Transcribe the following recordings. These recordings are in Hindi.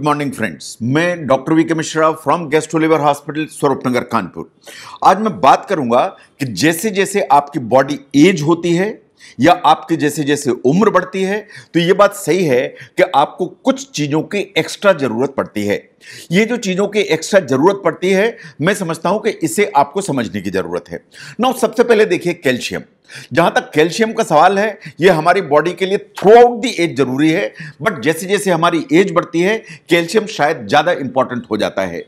गुड मॉर्निंग फ्रेंड्स मैं doctor V K Mishra from Oliver hospital Swaroopnagar Kanpur आज मैं बात करूंगा कि जैसे जैसे आपकी बॉडी एज होती है या आपके जैसे जैसे उम्र बढ़ती है तो ये बात सही है कि आपको कुछ चीज़ों की एक्स्ट्रा ज़रूरत पड़ती है ये जो चीज़ों की एक्स्ट्रा ज़रूरत पड़ती है मैं समझता हूँ कि इसे आपको समझने की ज़रूरत है ना सबसे पहले देखिए कैल्शियम जहां तक कैल्शियम का सवाल है ये हमारी बॉडी के लिए थ्रू आउट दी एज ज़रूरी है बट जैसे जैसे हमारी एज बढ़ती है कैल्शियम शायद ज़्यादा इंपॉर्टेंट हो जाता है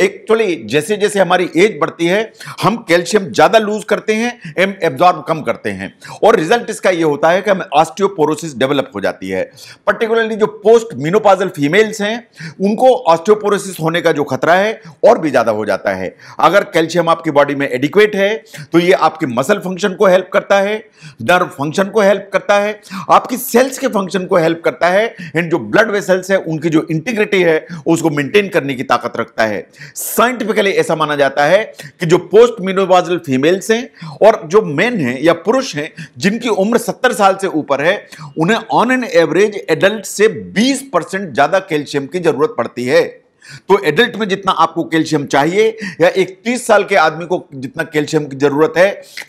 एक्चुअली जैसे जैसे हमारी एज बढ़ती है हम कैल्शियम ज़्यादा लूज करते हैं एम एब्जॉर्ब कम करते हैं और रिजल्ट इसका ये होता है कि हमें ऑस्टियोपोरोसिस डेवलप हो जाती है पर्टिकुलरली जो पोस्ट मीनोपाजल फीमेल्स हैं उनको ऑस्टियोपोरोसिस होने का जो खतरा है और भी ज़्यादा हो जाता है अगर कैल्शियम आपकी बॉडी में एडिक्वेट है तो ये आपके मसल फंक्शन को हेल्प करता है नर्व फंक्शन को हेल्प करता है आपकी सेल्स के फंक्शन को हेल्प करता है एंड जो ब्लड वेसल्स है उनकी जो इंटीग्रिटी है उसको मेंटेन करने की ताकत रखता है साइंटिफिकली ऐसा माना जाता है कि जो पोस्ट मीनोबाजल फीमेल्स हैं और जो मेन हैं या पुरुष हैं जिनकी उम्र 70 साल से ऊपर है उन्हें ऑन एन एवरेज एडल्ट से 20 परसेंट ज़्यादा कैल्शियम की ज़रूरत पड़ती है तो एडल्ट में जितना आपको कैल्शियम चाहिए या एक तीस साल के आदमी को जितना कैल्शियम की जरूरत है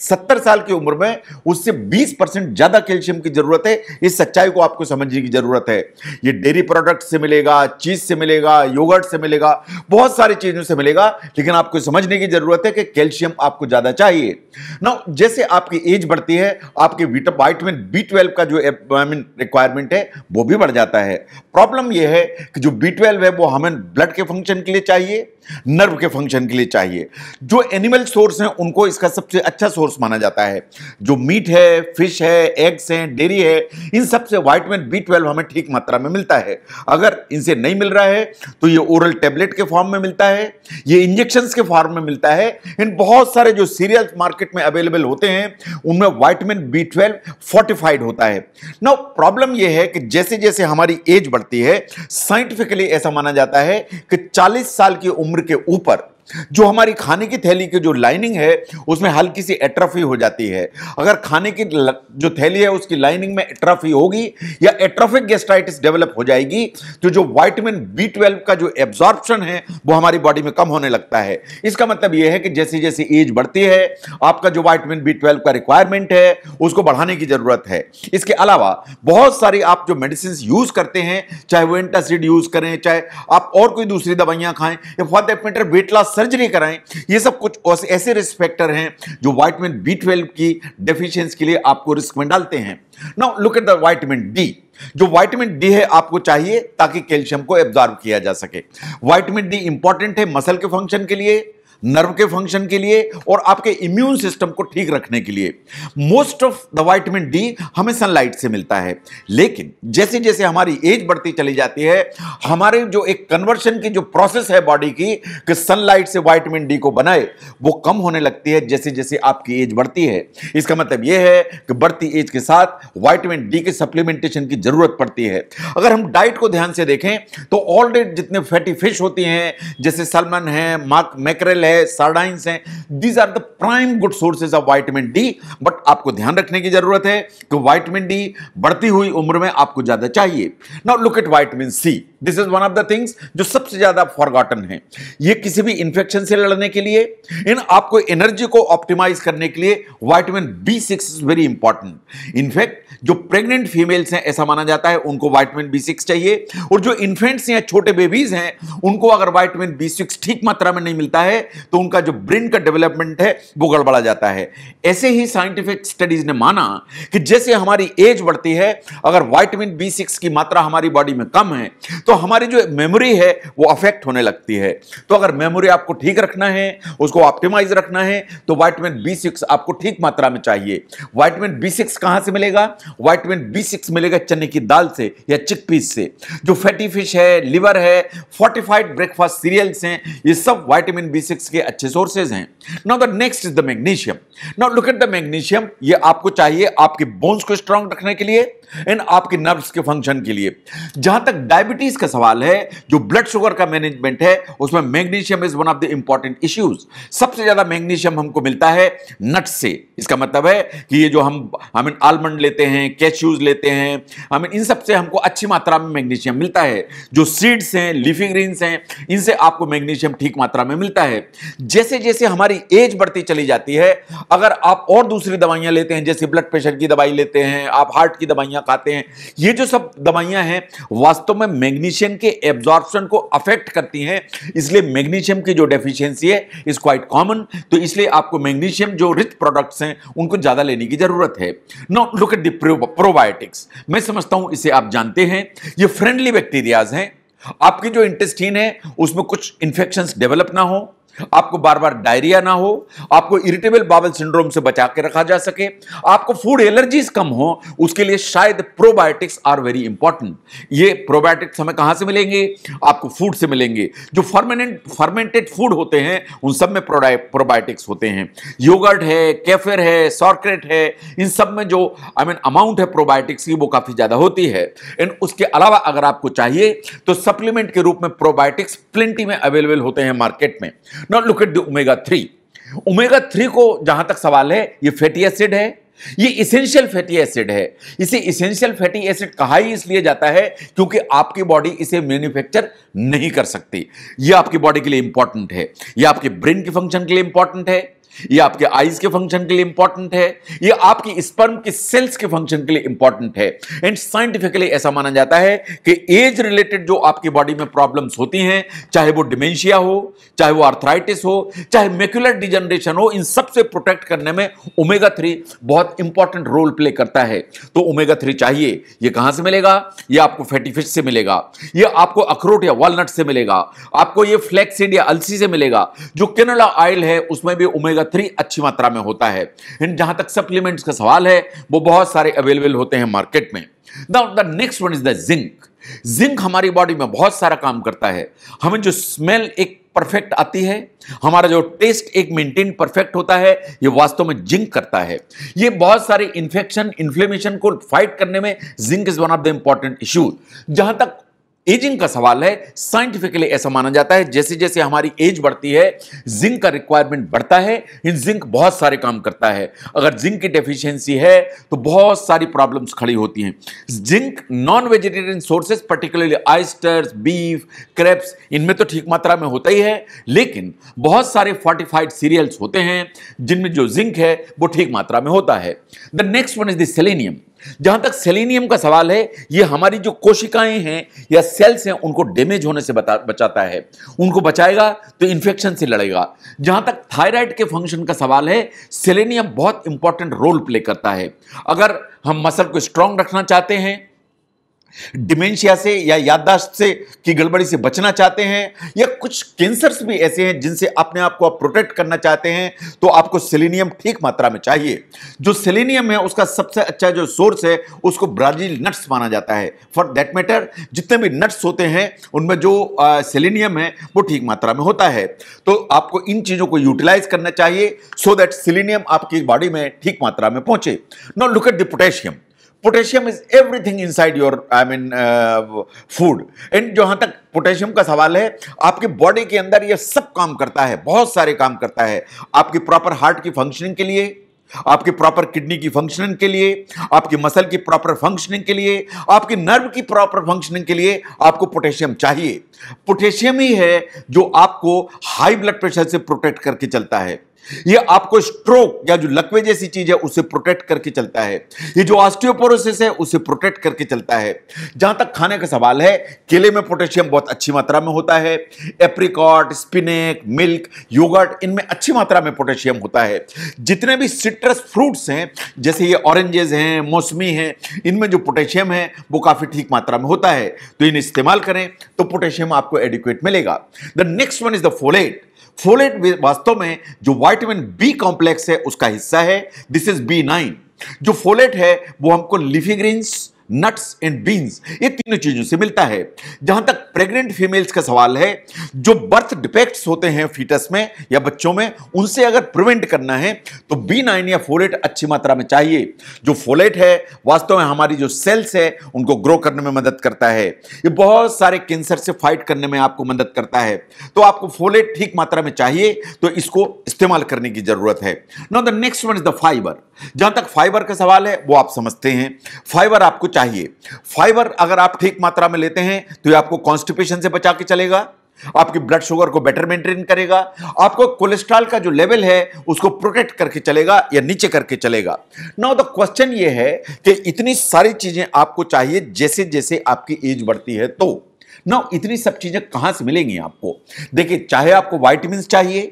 सत्तर साल की उम्र में उससे बीस परसेंट ज्यादा कैल्शियम की जरूरत है इस सच्चाई को आपको समझने की जरूरत है ये डेयरी प्रोडक्ट से मिलेगा चीज से मिलेगा योगर्ट से मिलेगा बहुत सारी चीजों से मिलेगा लेकिन आपको समझने की जरूरत है कि कैल्शियम आपको ज्यादा चाहिए ना जैसे आपकी एज बढ़ती है आपके वाइटमिन बी ट्वेल्व का जो रिक्वायरमेंट है वो भी बढ़ जाता है प्रॉब्लम यह है कि जो बी ट्वेल्व है वो हमें ब्लड कट के फंक्शन के लिए चाहिए नर्व के फंक्शन के लिए चाहिए जो एनिमल सोर्स हैं उनको इसका सबसे अच्छा सोर्स माना जाता है जो मीट है फिश है एग्स हैं डेरी है इन सबसे से वाइटमिन बी ट्वेल्व हमें ठीक मात्रा में मिलता है अगर इनसे नहीं मिल रहा है तो ये ओरल टेबलेट के फॉर्म में मिलता है ये इंजेक्शन के फॉर्म में मिलता है इन बहुत सारे जो सीरियल मार्केट में अवेलेबल होते हैं उनमें वाइटमिन बी ट्वेल्व फोर्टिफाइड होता है ना प्रॉब्लम यह है कि जैसे जैसे हमारी एज बढ़ती है साइंटिफिकली ऐसा माना जाता है कि चालीस साल की उम्र उम्र के ऊपर जो हमारी खाने की थैली की जो लाइनिंग है उसमें हल्की सी एट्रफी हो जाती है अगर खाने की जो थैली है उसकी लाइनिंग में एट्रफी होगी या एट्रफिक गेस्ट्राइटिस डेवलप हो जाएगी तो जो वाइटमिन बी ट्वेल्व का जो एब्जॉर्प्शन है वो हमारी बॉडी में कम होने लगता है इसका मतलब यह है कि जैसे जैसे एज बढ़ती है आपका जो वाइटमिन बी ट्वेल्व का रिक्वायरमेंट है उसको बढ़ाने की जरूरत है इसके अलावा बहुत सारी आप जो मेडिसिन यूज करते हैं चाहे वो एंटासिड यूज करें चाहे आप और कोई दूसरी दवाइयां खाएं या for that matter weight loss surgery कराएं ये सब कुछ ऐसे रिस्क फैक्टर हैं जो वाइटमिन बी ट्वेल्व की डेफिशिएंस के लिए आपको रिस्क में डालते हैं now look at the vitamin D जो वाइटमिन डी है आपको चाहिए ताकि कैल्शियम को एब्जॉर्व किया जा सके वाइटमिन डी इंपॉर्टेंट है मसल के फंक्शन के लिए नर्व के फंक्शन के लिए और आपके इम्यून सिस्टम को ठीक रखने के लिए most of the vitamin D हमें सनलाइट से मिलता है लेकिन जैसे जैसे हमारी एज बढ़ती चली जाती है हमारे जो एक कन्वर्शन की जो प्रोसेस है बॉडी की कि सनलाइट से वाइटमिन डी को बनाए वो कम होने लगती है जैसे जैसे आपकी एज बढ़ती है इसका मतलब यह है कि बढ़ती एज के साथ वाइटमिन डी के सप्लीमेंटेशन की जरूरत पड़ती है अगर हम डाइट को ध्यान से देखें तो ऑलरेडी जितने फैटी फिश होती हैं जैसे सलमन है मार्क मैकरेल है है सार्डाइंस है these are the prime good sources of vitamin D but आपको ध्यान रखने की जरूरत है कि वाइटमिन डी बढ़ती हुई उम्र में आपको ज्यादा चाहिए now look at vitamin C this is one of the things जो सबसे ज्यादा फॉरगॉटन है ये किसी भी इंफेक्शन से लड़ने के लिए इन आपको एनर्जी को ऑप्टिमाइज करने के लिए vitamin B six is very important in fact जो प्रेग्नेंट फीमेल्स हैं ऐसा माना जाता है उनको वाइटमिन बी सिक्स चाहिए और जो इन्फेंट्स या छोटे बेबीज हैं उनको अगर वाइटमिन बी सिक्स ठीक मात्रा में नहीं मिलता है तो उनका जो ब्रेन का डेवलपमेंट है वो गड़बड़ा जाता है ऐसे ही साइंटिफिक स्टडीज ने माना कि जैसे हमारी एज बढ़ती है अगर वाइटमिन बी सिक्स की मात्रा हमारी बॉडी में कम है तो हमारी जो मेमोरी है वो अफेक्ट होने लगती है तो अगर मेमोरी आपको ठीक रखना है उसको ऑप्टिमाइज रखना है तो वाइटमिन बी सिक्स आपको ठीक मात्रा में चाहिए वाइटमिन बी सिक्स कहाँ से मिलेगा वाइटमिन बी सिक्स मिलेगा चने की दाल से या चिकपीस से जो फैटी फिश है लिवर है फोर्टिफाइड ब्रेकफास्ट सीरियल्स हैं ये सब वाइटामिन बी सिक्स के अच्छे सोर्सेज हैं now the next is the magnesium now look at the magnesium ये आपको चाहिए आपके बोन्स को स्ट्रांग रखने के लिए एंड आपके नर्व्स के फंक्शन के लिए जहां तक डायबिटीज का सवाल है जो ब्लड शुगर का मैनेजमेंट है उसमें magnesium is one of the important issues सबसे ज्यादा मैग्नीशियम हमको मिलता है नट्स से इसका मतलब है कि ये जो हम आई मीन आलमंड लेते हैं कैश्यूज लेते हैं आई मीन इन सबसे हमको अच्छी मात्रा में मैग्नीशियम मिलता है जो सीड्स हैं लिफी ग्रीन्स हैं इनसे आपको मैग्नीशियम ठीक मात्रा में मिलता है जैसे जैसे हमारी एज बढ़ती चली जाती है अगर आप और दूसरी दवाइयां लेते हैं जैसे ब्लड प्रेशर की दवाई लेते हैं आप हार्ट की दवाइयां दवाइयां खाते हैं ये जो सब दवाइयां हैं वास्तव में मैग्नीशियम के एब्जॉर्प्शन को अफेक्ट करती हैं इसलिए मैग्नीशियम की जो डेफिशिएंसी है इज क्वाइट कॉमन तो इसलिए आपको मैग्नीशियम जो रिच प्रोडक्ट्स हैं उनको ज़्यादा लेने की ज़रूरत है now look at the probiotics मैं समझता हूं इसे आप जानते हैं ये फ्रेंडली बैक्टीरियाज हैं आपकी जो इंटेस्टीन है उसमें कुछ इंफेक्शन डेवलप ना हो आपको बार बार डायरिया ना हो आपको इरिटेबल बावल सिंड्रोम से बचा के रखा जा सके आपको फूड एलर्जीज कम हो उसके लिए शायद प्रोबायोटिक्स आर वेरी इंपॉर्टेंट ये प्रोबायोटिक्स हमें कहां से मिलेंगे आपको फूड से मिलेंगे जो फर्मेनेंट फर्मेंटेड फूड होते हैं उन सब में प्रोबायोटिक्स होते हैं योगर्ट है कैफेर है सॉर्क्रेट है इन सब में जो आई मीन अमाउंट है प्रोबायोटिक्स की वो काफ़ी ज़्यादा होती है एंड उसके अलावा अगर आपको चाहिए तो सप्लीमेंट के रूप में प्रोबायोटिक्स प्लेंटी में अवेलेबल होते हैं मार्केट में now look at the omega three omega three को जहां तक सवाल है ये फैटी एसिड है ये इसेंशियल फैटी एसिड है इसे इसेंशियल फैटी एसिड कहा ही इसलिए जाता है क्योंकि आपकी बॉडी इसे मैन्युफैक्चर नहीं कर सकती ये आपकी बॉडी के लिए इंपॉर्टेंट है यह आपके ब्रेन के फंक्शन के लिए इंपॉर्टेंट है ये आपके आईज के फंक्शन के लिए इंपॉर्टेंट है ये आपकी स्पर्म की सेल्स के फंक्शन के लिए इंपॉर्टेंट है एंड साइंटिफिकली ऐसा माना जाता है कि एज रिलेटेड जो आपकी बॉडी में प्रॉब्लम्स होती हैं चाहे वो डिमेंशिया हो चाहे वो आर्थराइटिस हो चाहे मेक्यूलर डिजनरेशन हो इन सबसे प्रोटेक्ट करने में ओमेगा थ्री बहुत इंपॉर्टेंट रोल प्ले करता है तो ओमेगा थ्री चाहिए ये कहां से मिलेगा ये आपको फैटी फिश से मिलेगा ये आपको अखरोट या वॉलनट से मिलेगा आपको ये फ्लैक्सीड या अलसी से मिलेगा जो केनला ऑयल है उसमें भी ओमेगा थ्री अच्छी मात्रा में होता है एंड जहां तक सप्लीमेंट्स का सवाल है वो बहुत सारे अवेलेबल होते हैं मार्केट में the next one is the zinc zinc हमारी बॉडी में बहुत सारा काम करता है हमें जो स्मेल एक परफेक्ट आती है हमारा जो टेस्ट एक मेंटेन परफेक्ट होता है ये वास्तव में जिंक करता है ये बहुत सारे इंफेक्शन इन्फ्लेमेशन को फाइट करने में zinc is one of the important issue जहां तक एजिंग का सवाल है साइंटिफिकली ऐसा माना जाता है जैसे जैसे हमारी एज बढ़ती है जिंक का रिक्वायरमेंट बढ़ता है इन जिंक बहुत सारे काम करता है अगर जिंक की डेफिशिएंसी है तो बहुत सारी प्रॉब्लम्स खड़ी होती हैं zinc non vegetarian sources particularly oysters beef crabs इनमें तो ठीक मात्रा में होता ही है लेकिन बहुत सारे फोर्टिफाइड सीरियल्स होते हैं जिनमें जो जिंक है वो ठीक मात्रा में होता है the next one is the selenium जहां तक सेलेनियम का सवाल है ये हमारी जो कोशिकाएं हैं या सेल्स हैं उनको डैमेज होने से बता बचाता है उनको बचाएगा तो इन्फेक्शन से लड़ेगा जहां तक थायराइड के फंक्शन का सवाल है सेलेनियम बहुत इंपॉर्टेंट रोल प्ले करता है अगर हम मसल को स्ट्रांग रखना चाहते हैं डिमेंशिया से या याददाश्त से की गड़बड़ी से बचना चाहते हैं या कुछ कैंसर्स भी ऐसे हैं जिनसे अपने आप को आप प्रोटेक्ट करना चाहते हैं तो आपको सेलेनियम ठीक मात्रा में चाहिए जो सेलेनियम है उसका सबसे अच्छा जो सोर्स है उसको ब्राजील नट्स माना जाता है फॉर दैट मैटर जितने भी नट्स होते हैं उनमें जो सेलेनियम है वो ठीक मात्रा में होता है तो आपको इन चीज़ों को यूटिलाइज करना चाहिए सो दैट सिलीनियम आपकी बॉडी में ठीक मात्रा में पहुंचे now look at the potassium potassium is everything inside your I mean food and जहां तक पोटेशियम का सवाल है आपकी बॉडी के अंदर ये सब काम करता है बहुत सारे काम करता है आपकी प्रॉपर हार्ट की फंक्शनिंग के लिए आपकी प्रॉपर किडनी की फंक्शनिंग के लिए आपकी मसल की प्रॉपर फंक्शनिंग के लिए आपकी नर्व की प्रॉपर फंक्शनिंग के लिए आपको पोटेशियम चाहिए पोटेशियम ही है जो आपको हाई ब्लड प्रेशर से प्रोटेक्ट करके चलता है ये आपको स्ट्रोक या जो लकवे जैसी चीज है उसे प्रोटेक्ट करके चलता है ये जो ऑस्टियोपोरोसिस है उसे प्रोटेक्ट करके चलता है जहां तक खाने का सवाल है केले में पोटेशियम बहुत अच्छी मात्रा में होता है एप्रिकॉट स्पिनेक मिल्क योगर्ट इनमें अच्छी मात्रा में पोटेशियम होता है जितने भी सिट्रस फ्रूट्स हैं जैसे ये ऑरेंजेस हैं मौसमी हैं इनमें जो पोटेशियम है वो काफ़ी ठीक मात्रा में होता है तो इन्हें इस्तेमाल करें तो पोटेशियम आपको एडिक्वेट मिलेगा the next one is the folate folate वास्तव में जो वाइटमिन बी कॉम्प्लेक्स है उसका हिस्सा है दिस इज बी नाइन जो फोलेट है वो हमको leafy greens nuts and beans ये तीनों चीजों से मिलता है जहां तक प्रेग्नेंट फीमेल्स का सवाल है जो बर्थ डिफेक्ट्स होते हैं फीटस में या बच्चों में उनसे अगर प्रिवेंट करना है तो बी नाइन या फोलेट अच्छी मात्रा में चाहिए जो फोलेट है वास्तव में हमारी जो सेल्स है उनको ग्रो करने में मदद करता है ये बहुत सारे कैंसर से फाइट करने में आपको मदद करता है तो आपको फोलेट ठीक मात्रा में चाहिए तो इसको इस्तेमाल करने की जरूरत है now the next one is the fibre जहां तक फाइबर का सवाल है वो आप समझते हैं फाइबर आपको चाहिए फाइबर अगर आप ठीक मात्रा में लेते हैं तो ये आपको कॉन्स्टिपेशन से बचा के चलेगा आपकी ब्लड शुगर को बेटर मेंटेन करेगा आपको कोलेस्ट्रॉल का जो लेवल है उसको प्रोटेक्ट करके चलेगा या नीचे करके चलेगा नाउ द क्वेश्चन ये है कि इतनी सारी चीजें आपको चाहिए जैसे जैसे आपकी एज बढ़ती है तो नाउ इतनी सब चीजें कहां से मिलेंगी आपको देखिए चाहे आपको वाइटमिन चाहिए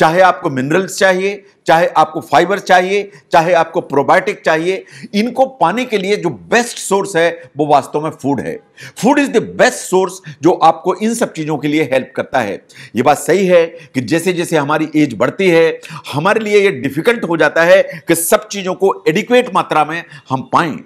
चाहे आपको मिनरल्स चाहिए चाहे आपको फाइबर चाहिए चाहे आपको प्रोबायोटिक चाहिए इनको पाने के लिए जो बेस्ट सोर्स है वो वास्तव में फूड है food is the best source जो आपको इन सब चीज़ों के लिए हेल्प करता है ये बात सही है कि जैसे जैसे हमारी एज बढ़ती है हमारे लिए ये डिफिकल्ट हो जाता है कि सब चीज़ों को एडिक्वेट मात्रा में हम पाएं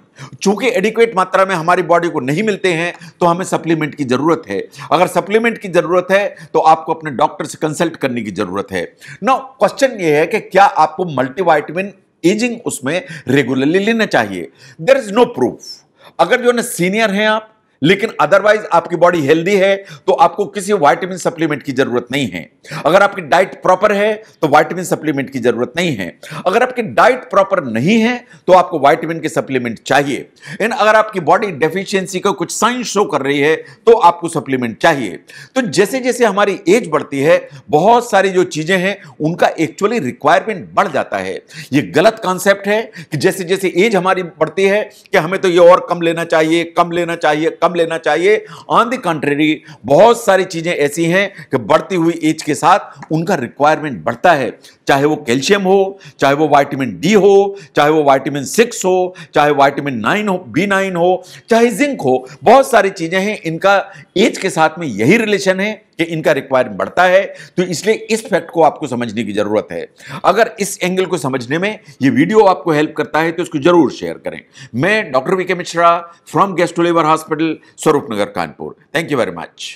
चूंकि एडिक्वेट मात्रा में हमारी बॉडी को नहीं मिलते हैं तो हमें सप्लीमेंट की ज़रूरत है अगर सप्लीमेंट की ज़रूरत है तो आपको अपने डॉक्टर से कंसल्ट करने की ज़रूरत है ना क्वेश्चन ये है कि क्या आपको मल्टीवाइटमिन एजिंग उसमें रेगुलरली लेना चाहिए देर इज नो प्रूफ अगर जो ना सीनियर हैं आप लेकिन अदरवाइज आपकी बॉडी हेल्दी है तो आपको किसी वाइटामिन सप्लीमेंट की जरूरत नहीं है अगर आपकी डाइट प्रॉपर है तो वाइटामिन सप्लीमेंट की जरूरत नहीं है अगर आपकी डाइट प्रॉपर नहीं है तो आपको वाइटामिन के सप्लीमेंट चाहिए इन अगर आपकी बॉडी डेफिशिएंसी का कुछ साइन शो कर रही है तो आपको सप्लीमेंट चाहिए तो जैसे जैसे हमारी एज बढ़ती है बहुत सारी जो चीजें हैं उनका एक्चुअली रिक्वायरमेंट बढ़ जाता है यह गलत कॉन्सेप्ट है कि जैसे जैसे एज हमारी बढ़ती है कि हमें तो ये और कम लेना चाहिए कम लेना चाहिए कम कम लेना चाहिए ऑन द कंट्री बहुत सारी चीज़ें ऐसी हैं कि बढ़ती हुई एज के साथ उनका रिक्वायरमेंट बढ़ता है चाहे वो कैल्शियम हो चाहे वो वाइटामिन डी हो चाहे वो वाइटामिन सिक्स हो चाहे वाइटामिन नाइन हो बी नाइन हो चाहे जिंक हो बहुत सारी चीज़ें हैं इनका एज के साथ में यही रिलेशन है कि इनका रिक्वायरमेंट बढ़ता है तो इसलिए इस फैक्ट को आपको समझने की ज़रूरत है अगर इस एंगल को समझने में ये वीडियो आपको हेल्प करता है तो इसको ज़रूर शेयर करें मैं doctor V K Mishra from gastro liver hospital Swaroop Nagar Kanpur thank you very much